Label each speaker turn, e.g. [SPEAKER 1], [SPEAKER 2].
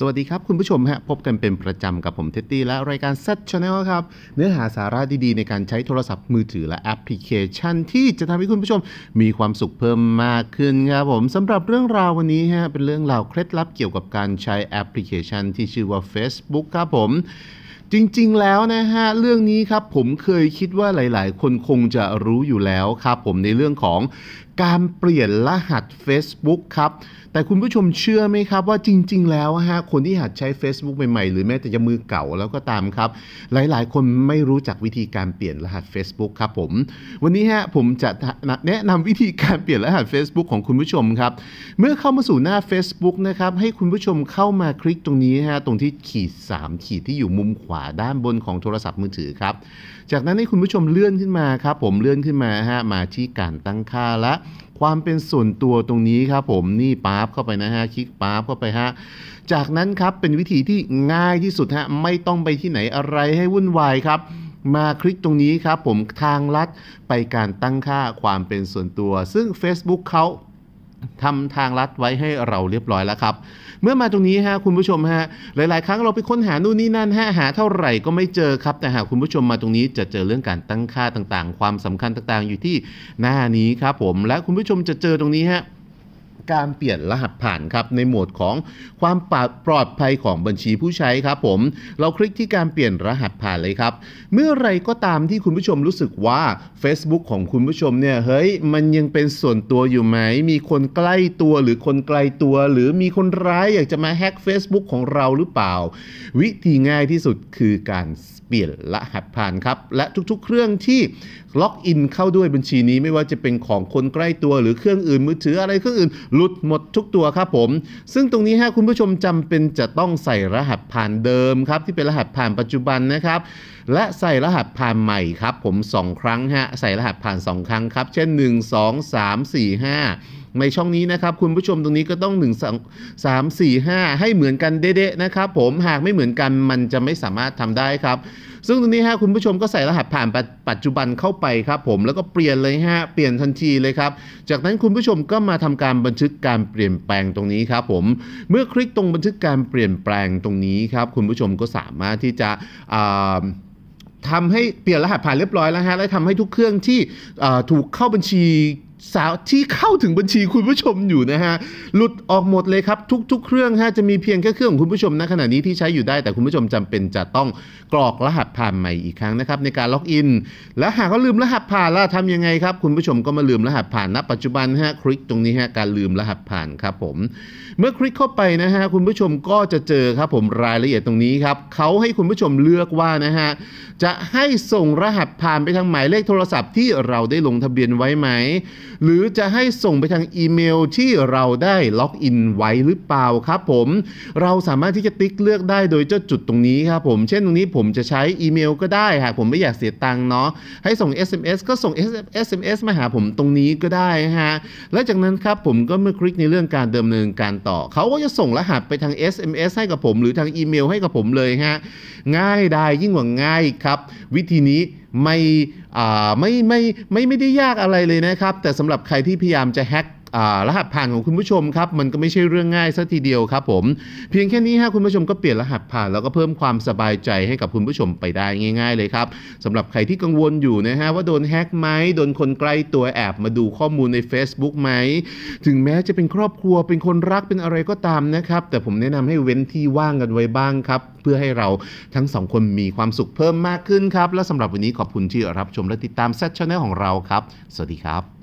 [SPEAKER 1] สวัสดีครับคุณผู้ชมฮะพบกันเป็นประจำกับผมเท็ดดี้และรายการเซตชาแนลครับเนื้อหาสาระดีๆ ในการใช้โทรศัพท์มือถือและแอปพลิเคชัน ที่จะทำให้คุณผู้ชมมีความสุขเพิ่มมากขึ้นครับผมสำหรับเรื่องราววันนี้ฮะเป็นเรื่องราวเคล็ดลับเกี่ยวกับการใช้แอปพลิเคชันที่ชื่อว่า Facebook ครับผม จริงๆแล้วนะฮะเรื่องนี้ครับผมเคยคิดว่าหลายๆคนคงจะรู้อยู่แล้วครับผมในเรื่องของการเปลี่ยนรหัส Facebook ครับ แต่คุณผู้ชมเชื่อไหมครับว่าจริง ๆ แล้วฮะ คนที่หัดใช้ Facebook ใหม่ๆ หรือแม้แต่จะมือเก่าแล้วก็ตามครับ หลายๆ คนไม่รู้จักวิธีการเปลี่ยนรหัส Facebook ครับผม วันนี้ฮะผมจะแนะนำวิธีการเปลี่ยนรหัส Facebook ของคุณผู้ชมครับ เมื่อเข้ามาสู่หน้า Facebook นะครับ ให้คุณผู้ชมเข้ามาคลิกตรงนี้ฮะ ตรงที่ขีด 3 ขีดที่อยู่มุมขวาด้านบนของโทรศัพท์มือถือครับ จากนั้นให้คุณผู้ชมเลื่อนขึ้นมาครับ ผมเลื่อนขึ้นมาฮะมาที่การตั้งค่าและความเป็นส่วนตัวตรงนี้ครับ ผมนี่ปาร์บเข้าไปนะฮะคลิกปาร์บเข้าไปฮะจากนั้นครับเป็นวิธีที่ง่ายที่สุดฮะไม่ต้องไปที่ไหนอะไรให้วุ่นวายครับ มาคลิกตรงนี้ครับ ผมทางลัดไปการตั้งค่าความเป็นส่วนตัว ซึ่ง Facebook เขาทำทางลัดไว้ให้เราเรียบร้อยแล้วครับ เมื่อมาตรงนี้ฮะคุณผู้ชมฮะหลายๆ ครั้งเราไปค้นหานู่นนี่นั่นฮะหาเท่าไหร่ก็ไม่เจอครับ แต่หากคุณผู้ชมมาตรงนี้จะเจอเรื่องการตั้งค่าต่าง ๆ ความสำคัญต่างๆอยู่ที่หน้านี้ครับผม และคุณผู้ชมจะเจอตรงนี้ฮะการเปลี่ยนรหัสผ่านครับในหมวดของความปลอดภัยของบัญชีผู้ใช้ครับ ผม เราคลิกที่การเปลี่ยนรหัสผ่านเลยครับ เมื่อไรก็ตามที่คุณผู้ชมรู้สึกว่า Facebook ของคุณผู้ชมเนี่ยเฮ้ยมันยังเป็นส่วนตัวอยู่ไหม มีคนใกล้ตัวหรือคนไกลตัว หรือมีคนร้ายอยากจะมาแฮ็ก Facebook ของเราหรือเปล่า วิธีง่ายที่สุดคือการเปลี่ยนรหัสผ่านครับและทุกๆ เครื่องที่ล็อกอินเข้าด้วยบัญชีนี้ไม่ว่าจะเป็นของคนใกล้ตัวหรือเครื่องอื่นมือถืออะไรเครื่องอื่นลุดหมดทุกตัวครับผม ซึ่งตรงนี้ฮะคุณผู้ชมจำเป็นจะต้องใส่รหัสผ่านเดิมครับ ที่เป็นรหัสผ่านปัจจุบันนะครับ และใส่รหัสผ่านใหม่ครับผม 2 ครั้งฮะใส่รหัสผ่าน2ครั้งครับ เช่น 1 2 3 4 5ในช่องนี้นะครับ คุณผู้ชมตรงนี้ก็ต้อง1 2 3 4 5 ให้เหมือนกันเด๊ะๆนะครับผมหากไม่เหมือนกันมันจะไม่สามารถทำได้ครับ ซึ่งตรงนี้ฮะคุณผู้ชมก็ใส่รหัสผ่านปัจจุบันเข้าไปครับผมแล้วก็เปลี่ยนเลยฮะเปลี่ยนทันทีเลยครับ จากนั้นคุณผู้ชมก็มาทำการบันทึกการเปลี่ยนแปลงตรงนี้ครับผม เมื่อคลิกตรงบันทึกการเปลี่ยนแปลงตรงนี้ครับคุณผู้ชมก็สามารถที่จะทำให้เปลี่ยนรหัสผ่านเรียบร้อยแล้วฮะและทำให้ทุกเครื่องที่ถูกเข้าบัญชีสาวที่เข้าถึงบัญชีคุณผู้ชมอยู่นะฮะ หลุดออกหมดเลยครับทุกๆเครื่องฮะจะมีเพียงแค่เครื่องของคุณผู้ชมณขณะนี้ที่ใช้อยู่ได้แต่คุณผู้ชมจำเป็นจะต้องกรอกรหัสผ่านใหม่อีกครั้งนะครับ ในการล็อกอิน และหากเขาลืมรหัสผ่านแล้วทำยังไงครับ คุณผู้ชมก็มาลืมรหัสผ่านณปัจจุบันฮะคลิกตรงนี้ฮะการลืมรหัสผ่านครับผมเมื่อคลิกเข้าไปนะฮะคุณผู้ชมก็จะเจอครับผมรายละเอียดตรงนี้ครับเขาให้คุณผู้ชมเลือกว่านะฮะจะให้ส่งรหัสผ่านไปทางหมายเลขโทรศัพท์ที่เราได้ลงทะเบียนไว้ไหมหรือจะให้ส่งไปทางอีเมลที่เราได้ล็อกอินไว้หรือเปล่าครับผมเราสามารถที่จะติ๊กเลือกได้โดยเจ้าจุดตรงนี้ครับผมเช่นตรงนี้ผมจะใช้อีเมลก็ได้หากผมไม่อยากเสียตังค์เนาะให้ส่ง SMS ก็ส่ง SMS มาหาผมตรงนี้ก็ได้ฮะและจากนั้นครับผมก็เมื่อคลิกในเรื่องการเดิมเนินการต่อเขาก็จะส่งรหัสไปทาง SMS ให้กับผม หรือทางอีเมลให้กับผมเลยฮะง่ายได้ยิ่งกว่าง่ายครับ วิธีนี้ไม่ไม่ไม่ไม่ไม่ได้ยากอะไรเลยนะครับ แต่สำหรับใครที่พยายามจะแฮ็กรหัสผ่านของคุณผู้ชมครับ มันก็ไม่ใช่เรื่องง่ายซะทีเดียวครับผม เพียงแค่นี้ฮะคุณผู้ชมก็เปลี่ยนรหัสผ่านแล้วก็เพิ่มความสบายใจให้กับคุณผู้ชมไปได้ง่ายๆเลยครับสำหรับใครที่กังวลอยู่นะฮะว่าโดนแฮ็กไหมโดนคนใกล้ตัวแอบมาดูข้อมูลใน Facebook ไหม ถึงแม้จะเป็นครอบครัวเป็นคนรักเป็นอะไรก็ตามนะครับแต่ผมแนะนำให้เว้นที่ว่างกันไว้บ้างครับเพื่อให้เราทั้งสองคนมีความสุขเพิ่มมากขึ้นครับและสำหรับวันนี้ขอบคุณที่รับชมและติดตามแซชแนลของเราครับสวัสดีครับ